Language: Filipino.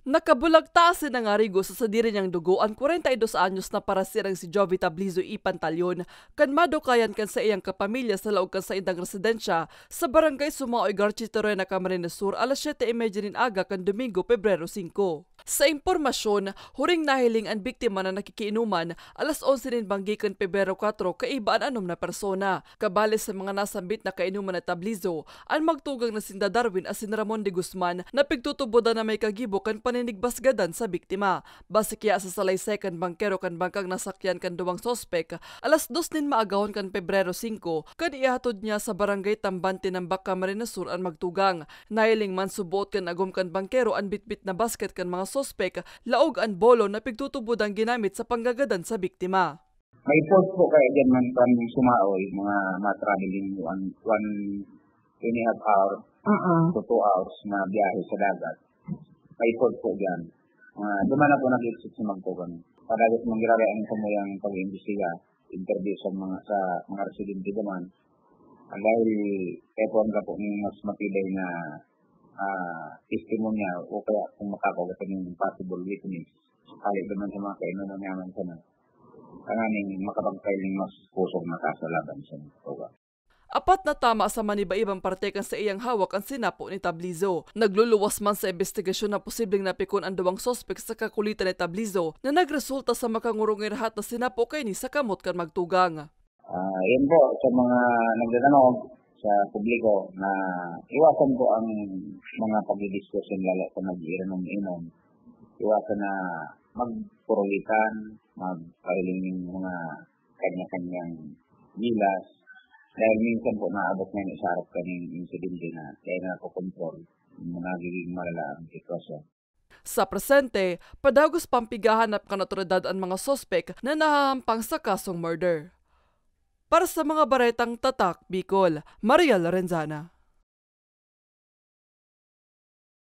Nakabulagta si arigo sa sadiri niyang dugo ang 42 anyos na parasirang si Jovita Blizo I. Pantalyon kan madukayan kan sa iyang kapamilya sa laog kan sa idang residensya sa barangay Sumaoy Garchitero na Camarines Sur alas 7.30 nin aga kan Domingo, Pebrero 5. Sa impormasyon, huring nahiling ang biktima na nakikiinuman alas 11 nin banggi kan Pebrero 4 kaibaan anom na persona. Kabale sa mga nasambit na kainuman na tablizo, ang magtugang na sinda Darwin asin Ramon de Guzman na pigtutubodan na may kagibo kan paniningbasgadan sa biktima. Basikya sa salaysay kan bangkero kan bangkang nasakyan kan duwang sospek, alas dos nin maagahon kan Pebrero 5, kan ihatod niya sa barangay Tambante ng Baka Sur ang magtugang. Nailing man subuot kan agom kan bangkero ang bitbit na basket kan mga sospek, laog ang bolo na pigtutubod ang ginamit sa panggagadan sa biktima. May post po kay din man kan sumaoy mga matraveling one, one and a half hour, uh-uh. to two hours na biyahe sa dagat effort po dyan. Uh, duman na po nag-exit si Magpo kami. Pagkagit mong grabe ang kumuyang pag-industriya, interview sa mga sa mga residente naman. Uh, dahil effort ka po ng mas matibay na uh, testimonya o kaya kung makakawatan ng possible witness, halit naman sa mga kainan na naman sa mga kananing makapag-filing mas kusog na kasalaban sa mga Apat na tama sa maniba-ibang partekan sa iyang hawak ang sinapo ni Tablizo. Nagluluwas man sa investigasyon na posibleng napikon ang duwang sospek sa kakulitan ni Tablizo na nagresulta sa makangurong irhat na sinapo kay ni Sakamot kan magtugang. Uh, ah, yan po sa mga nagtatanong sa publiko na iwasan ko ang mga pagdidiskusyon lalo sa mag iinom inom Iwasan na magpurulitan, magpahiling yung mga kanya-kanyang gilas, dahil minsan po maabot na yung isarap ka ng insidente na kaya na kukontrol yung nagiging malala ang sitwasyon. Sa presente, padagos pampigahanap kanatoridad ang mga sospek na nahahampang sa kasong murder. Para sa mga baretang Tatak, Bicol, Maria Lorenzana.